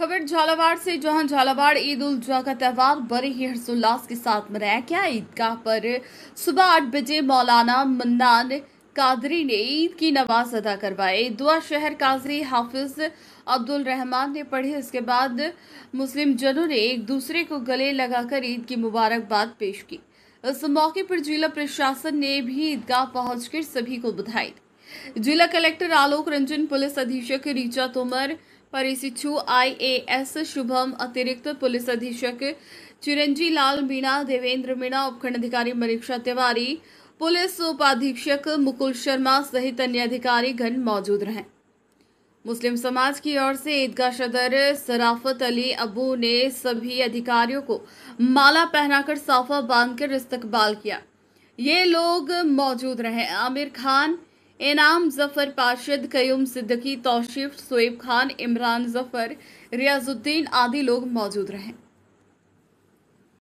खबर झालावाड़ से जहां झालावाड़ ईद उल जुहा का त्यौहार बड़े ही हर्षोल्लास के साथ मनाया गया ईदगाह पर सुबह आठ बजे मौलाना मन्नान कादरी ने ईद की नमाज अदा करवाई दुआ शहर काजरी हाफिज अब्दुल रहमान ने पढ़ी इसके बाद मुस्लिम जनों ने एक दूसरे को गले लगाकर ईद की मुबारकबाद पेश की इस मौके पर जिला प्रशासन ने भी ईदगाह पहुंचकर सभी को बधाई जिला कलेक्टर आलोक रंजन पुलिस अधीक्षक रीचा तोमर परिशिक्षु एस शुभम अतिरिक्त पुलिस अधीक्षक चिरंजी लाल मीणा देवेंद्र मीणा उपखंड अधिकारी मनीक्षा तिवारी पुलिस उपाधीक्षक मुकुल शर्मा सहित अन्य अधिकारी गण मौजूद रहे मुस्लिम समाज की ओर से ईदगाह सदर सराफत अली अबू ने सभी अधिकारियों को माला पहनाकर साफा बांधकर इस्तकबाल किया ये लोग मौजूद रहे आमिर खान इनाम जफर पार्षद कयूम सिद्दकी तोशिफ सोएब खान इमरान जफर रियाजुद्दीन आदि लोग मौजूद रहे